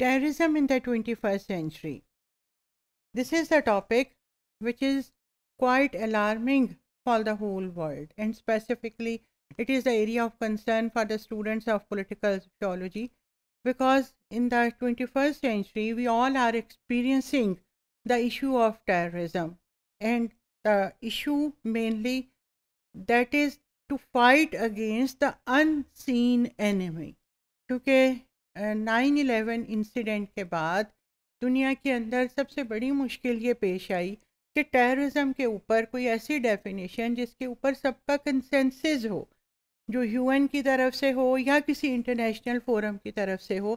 Terrorism in the 21st century. This is a topic which is quite alarming for the whole world and specifically it is the area of concern for the students of political sociology because in the 21st century we all are experiencing the issue of terrorism and the issue mainly that is to fight against the unseen enemy Okay. Nine eleven incident के बाद दुनिया के अंदर सबसे बड़ी मुश्किल ये पेश आई कि टेररिज्म के ऊपर कोई ऐसी डेफिनेशन जिसके ऊपर सबका कंसेंसिस हो जो यूएन की तरफ से हो या किसी इंटरनेशनल फोरम की तरफ से हो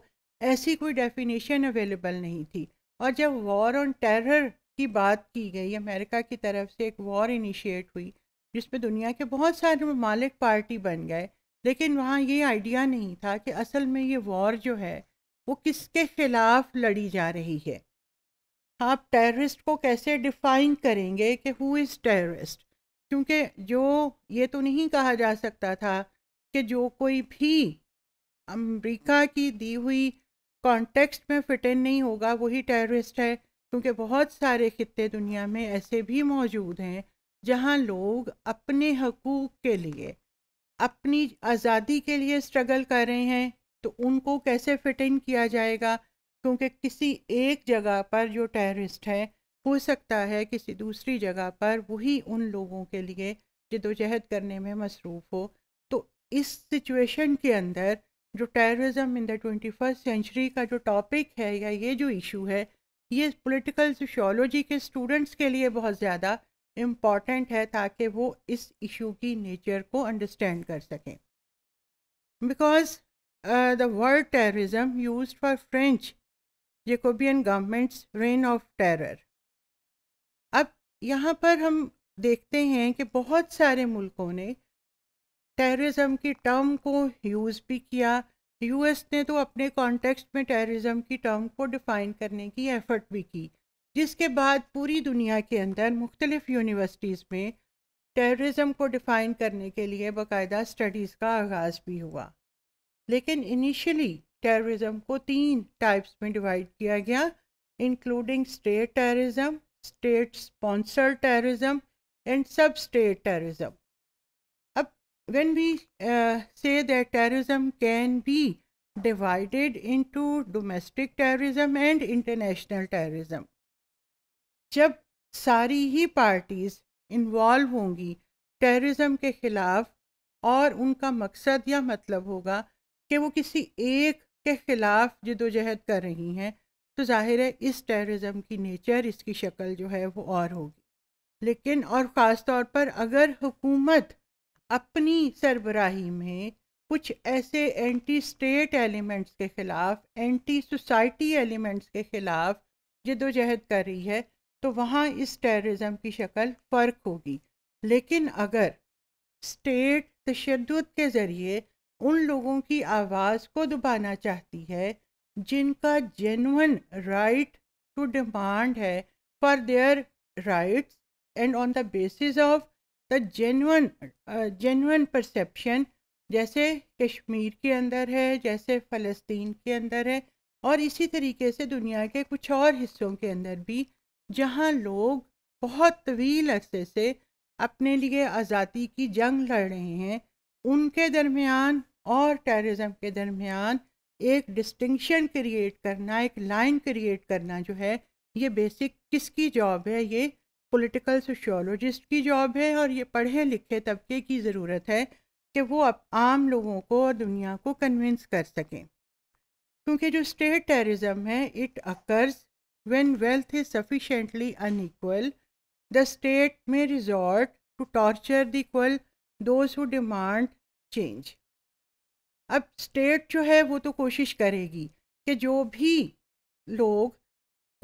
ऐसी कोई डेफिनेशन अवेलेबल नहीं थी और जब वॉर ऑन टेरर की बात की गई अमेरिका की तरफ से एक वॉर इनिशिएट हुई जिसमें दुनिया के बहुत सारे ममालिक पार्टी बन गए लेकिन वहाँ ये आइडिया नहीं था कि असल में ये वॉर जो है वो किसके खिलाफ लड़ी जा रही है आप टेररिस्ट को कैसे डिफाइन करेंगे कि हु इज़ टेररिस्ट क्योंकि जो ये तो नहीं कहा जा सकता था कि जो कोई भी अमेरिका की दी हुई कॉन्टेक्स्ट में फिट इन नहीं होगा वही टेररिस्ट है क्योंकि बहुत सारे खत्े दुनिया में ऐसे भी मौजूद हैं जहां लोग अपने हकूक़ के लिए अपनी आज़ादी के लिए स्ट्रगल कर रहे हैं तो उनको कैसे फिट इन किया जाएगा क्योंकि किसी एक जगह पर जो टेररिस्ट है हो सकता है किसी दूसरी जगह पर वही उन लोगों के लिए जदोजहद करने में मसरूफ़ हो तो इस सिचुएशन के अंदर जो terrorism in the twenty first century का जो टॉपिक है या ये जो इशू है ये पॉलिटिकल सोशोलॉजी के स्टूडेंट्स के लिए बहुत ज़्यादा इम्पॉर्टेंट है ताकि वो इस इशू की नेचर को अंडरस्टैंड कर सकें because the world terrorism use for French Jacobin governments reign of terror अब यहाँ पर हम देखते हैं कि बहुत सारे मुल्कों ने टेररिज्म की टर्म को यूज़ भी किया यूएस ने तो अपने कॉन्टेक्स्ट में टेररिज्म की टर्म को डिफ़ाइन करने की एफर्ट भी की जिसके बाद पूरी दुनिया के अंदर मुख्तलिफ़ यूनिवर्सिटीज़ में टेररिज्म को डिफ़ाइन करने के लिए बाकायदा स्टडीज़ का आगाज़ भी हुआ लेकिन इनिशियली टेररिज्म को तीन टाइप्स में डिवाइड किया गया including state terrorism state sponsor terrorism and sub state terrorism अब when we say that terrorism can be divided into domestic terrorism and international terrorism जब सारी ही पार्टीज़ इन्वॉल्व होंगी टेररिज्म के ख़िलाफ़ और उनका मकसद या मतलब होगा कि वो किसी एक के ख़िलाफ़ जदोजहद कर रही हैं तो ज़ाहिर है इस टेररिज्म की नेचर इसकी शक्ल जो है वो और होगी लेकिन और ख़ास तौर पर अगर हुकूमत अपनी सरबराही में कुछ ऐसे एंटी स्टेट एलिमेंट्स के ख़िलाफ़ एंटी सोसाइटी एलिमेंट्स के ख़िलाफ़ जदोजहद कर रही है तो वहाँ इस टेररिज्म की शक्ल फ़र्क होगी लेकिन अगर स्टेट तशद के ज़रिए उन लोगों की आवाज़ को दबाना चाहती है जिनका जेनुअन राइट टू डिमांड है for their rights and on the basis of the genuine genuine perception जैसे कश्मीर के अंदर है जैसे फ़लस्तीन के अंदर है और इसी तरीके से दुनिया के कुछ और हिस्सों के अंदर भी जहाँ लोग बहुत तवील अरसे से अपने लिए आज़ादी की जंग लड़ रहे हैं उनके दरमियान और टेररिज्म के दरमियान एक डिस्टिंक्शन क्रिएट करना एक लाइन क्रिएट करना जो है ये बेसिक किसकी जॉब है ये पॉलिटिकल सोशियोलॉजिस्ट की जॉब है और ये पढ़े लिखे तबके की ज़रूरत है कि वो अब आम लोगों को और दुनिया को कन्विंस कर सकें क्योंकि जो स्टेट टेररिज्म है it occurs when wealth is sufficiently unequal, the state may resort to torture the equal those who demand change. अब स्टेट जो है वो तो कोशिश करेगी कि जो भी लोग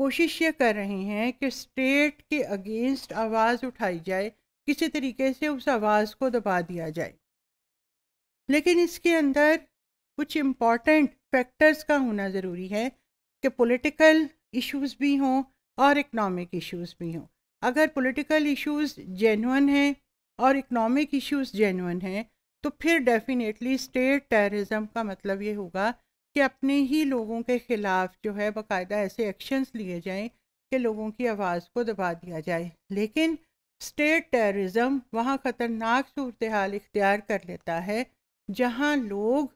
कोशिश ये कर रहे हैं कि स्टेट के अगेंस्ट आवाज़ उठाई जाए किसी तरीके से उस आवाज़ को दबा दिया जाए लेकिन इसके अंदर कुछ इम्पॉर्टेंट फैक्टर्स का होना ज़रूरी है कि पॉलिटिकल इश्यूज भी हों और इकनॉमिक इश्यूज भी हों अगर पॉलिटिकल इश्यूज जेनुअन हैं और इकनॉमिक इश्यूज जेनुअन हैं तो फिर डेफिनेटली स्टेट टेररिज्म का मतलब ये होगा कि अपने ही लोगों के ख़िलाफ़ जो है बाकायदा ऐसे एक्शंस लिए जाएं कि लोगों की आवाज़ को दबा दिया जाए लेकिन स्टेट टेररिज्म वहाँ ख़तरनाक सूरत हाल इख्तियार कर लेता है जहाँ लोग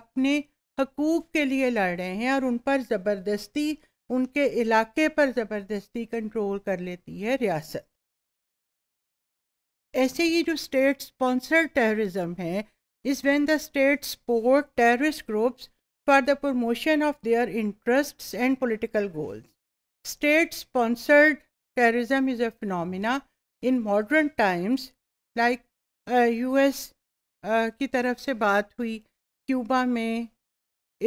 अपने हकूक़ के लिए लड़ रहे हैं और उन पर ज़बरदस्ती उनके इलाके पर ज़बरदस्ती कंट्रोल कर लेती है रियासत ऐसे ही जो स्टेट स्पॉन्सर्ड टेररिज्म है is when the state support terrorist groups for the promotion of their interest and political goals state sponsored terrorism is a phenomena in modern times like U S की तरफ से बात हुई Cuba में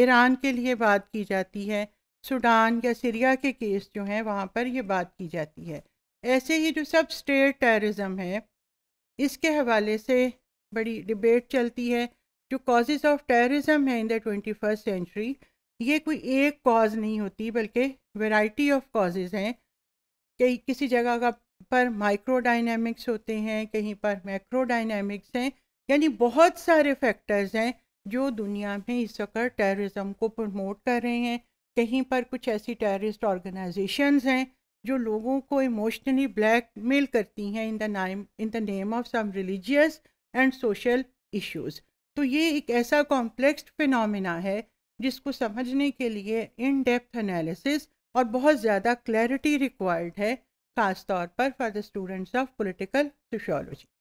Iran के लिए बात की जाती है सूडान या सीरिया के केस जो हैं वहाँ पर ये बात की जाती है ऐसे ही जो सब स्टेट टेररिज्म है इसके हवाले से बड़ी डिबेट चलती है जो कॉजेज ऑफ टेररिज्म है in the twenty first century ये कोई एक कॉज नहीं होती बल्कि वैरायटी ऑफ कॉजेज हैं कई किसी जगह का पर माइक्रो डायनेमिक्स होते हैं कहीं पर मैक्रो डायनेमिक्स हैं यानी बहुत सारे फैक्टर्स हैं जो दुनिया में इस वक्त टेररिज्म को प्रमोट कर रहे हैं कहीं पर कुछ ऐसी टेररिस्ट ऑर्गेनाइजेशंस हैं जो लोगों को इमोशनली ब्लैकमेल करती हैं in the name in the name of some religious and social issues तो ये एक ऐसा कॉम्प्लेक्स फिनोमिना है जिसको समझने के लिए इन डेप्थ एनालिसिस और बहुत ज़्यादा क्लैरिटी रिक्वायर्ड है ख़ास तौर पर for the students of political sociology